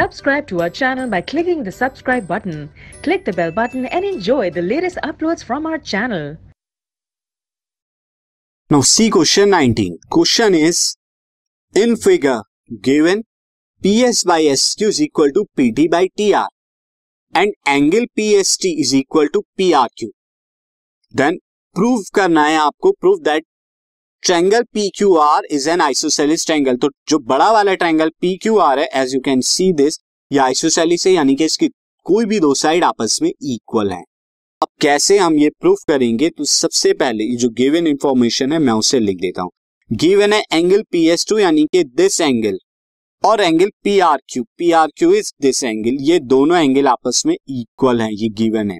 Subscribe to our channel by clicking the subscribe button. Click the bell button and enjoy the latest uploads from our channel. Now see question 19. Question is in figure given PS by SQ is equal to PT by TR and angle PST is equal to PRQ. Then prove करना है आपको prove that triangle P Q R is an isosceles triangle तो जो बड़ा वाला triangle P Q R है as you can see this ये isosceles है यानी कि इसकी कोई भी दो साइड आपस में इक्वल है अब कैसे हम ये प्रूफ करेंगे तो सबसे पहले जो गिवन इंफॉर्मेशन है मैं उसे लिख देता हूं गिवन है एंगल पी एस टू यानी कि दिस एंगल और angle P R Q P R Q is this angle ये दोनों एंगल आपस में इक्वल है ये गिवन है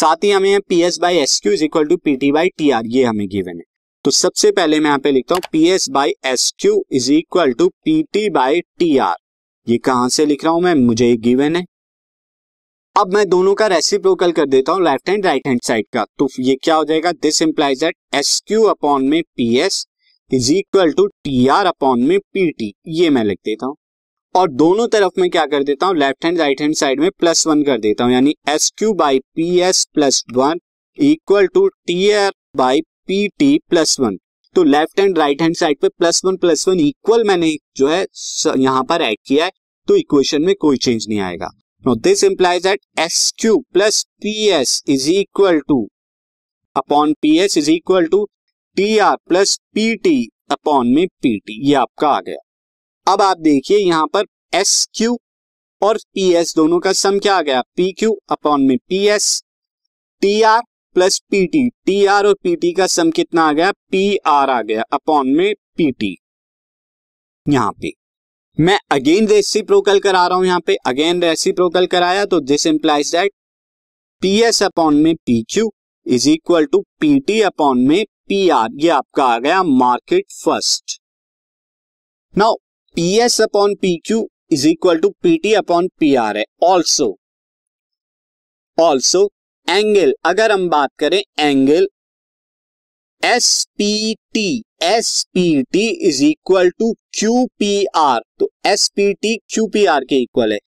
साथ ही हमें P S by S Q is equal to P T by T R ये हमें गिवन है तो सबसे पहले मैं यहां पे लिखता हूं P S by S Q is equal to P T by T R ये कहां से लिख रहा हूं मैं मुझे गिवन है अब मैं दोनों का रेसिप्रोकल कर देता हूं left hand right hand side का तो ये क्या हो जाएगा this implies that S Q upon में P S is equal to T R upon में पी टी ये मैं लिख देता हूं और दोनों तरफ में क्या कर देता हूं left hand right hand side में प्लस वन कर देता हूं यानी S Q by P S plus one equal to T R by P T plus one तो left and right hand side पे plus one plus one equal मैंने जो है यहां पर ऐड किया है तो इक्वेशन में कोई चेंज नहीं आएगा no this implies that S Q plus P S is equal to upon P S is equal to T R plus P T upon में पी टी ये आपका आ गया अब आप देखिए यहां पर एस क्यू और पी एस दोनों का सम क्या आ गया पी क्यू अपॉन में P S T R plus P T T R और पीटी का सम कितना आ गया पी आर आ गया अपॉन में पीटी यहां पे मैं अगेन रेसी प्रोकल करा रहा हूं यहां पे अगेन रेसी प्रोकल कराया तो this implies that P S upon में P Q is equal to P T upon में पी आर ये आपका आ गया market first now P S upon P Q is equal to P T upon P R है also also angle अगर हम बात करें angle S P T S P T is equal to Q P R तो S P T Q P R के equal है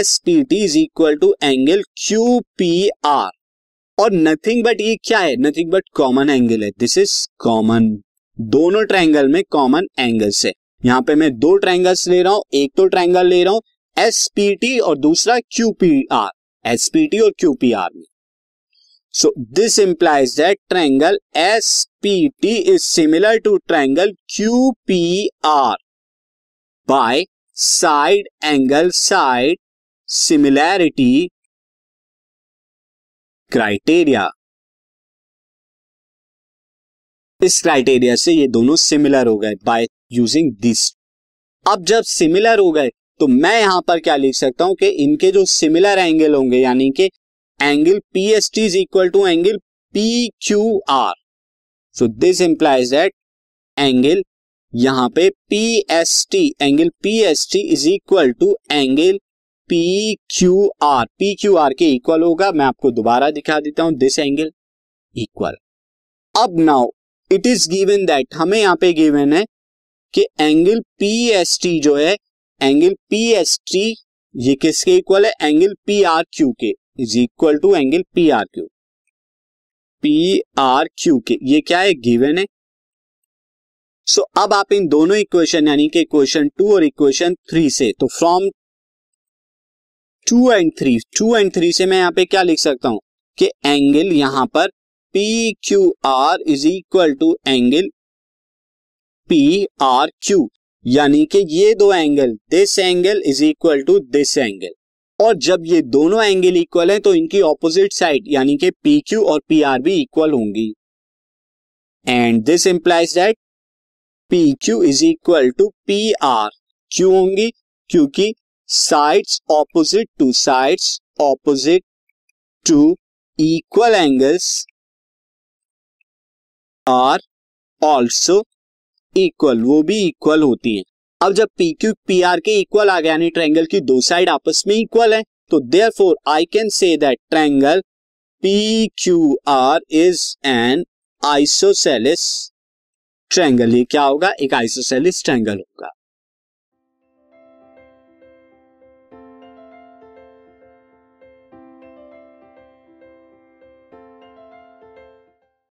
S P T is equal to angle Q P R और nothing but ये क्या है nothing but common angle है this is common दोनों triangle में कॉमन एंगल्स है यहां पे मैं दो ट्रायंगल्स ले रहा हूं एक तो ट्रायंगल ले रहा हूं एस पी टी और दूसरा Q P R S P T और क्यू पी आर में so this implies that triangle S P T is similar to triangle Q P R by side angle side similarity criteria इस criteria से ये दोनों similar हो गए by using this अब जब सिमिलर हो गए तो मैं यहां पर क्या लिख सकता हूं कि इनके जो सिमिलर एंगल होंगे यानी कि angle P S T is equal to angle P Q R so this implies that angle यहां पे P S T angle P S T is equal to angle P Q R P Q R के equal होगा मैं आपको दोबारा दिखा देता हूं दिस एंगल इक्वल अब now it is given that हमें यहाँ पे गिवन है कि एंगल पी एस टी जो है एंगल पी एस टी ये किसके इक्वल है एंगल पी आर क्यू के is equal to angle P R Q P R Q के ये क्या है गिवन है सो so, अब आप इन दोनों इक्वेशन यानी कि इक्वेशन टू और इक्वेशन थ्री से तो from two and three two and three से मैं यहाँ पे क्या लिख सकता हूं कि एंगल यहां पर P Q R is equal to angle P R Q यानी कि ये दो angle this angle is equal to this angle और जब ये दोनों एंगल इक्वल है तो इनकी ऑपोजिट साइड यानी कि पी क्यू और पी आर भी इक्वल होंगी and this implies that P Q is equal to P R क्यों होंगी क्योंकि sides opposite to sides opposite to equal angles are also equal वो भी इक्वल होती है अब जब पी क्यू पी आर के इक्वल आ गया यानी ट्रायंगल की दो साइड आपस में इक्वल है तो therefore I can say that triangle P Q R is an isosceles triangle ये क्या होगा एक आइसोसेलिस ट्रायंगल होगा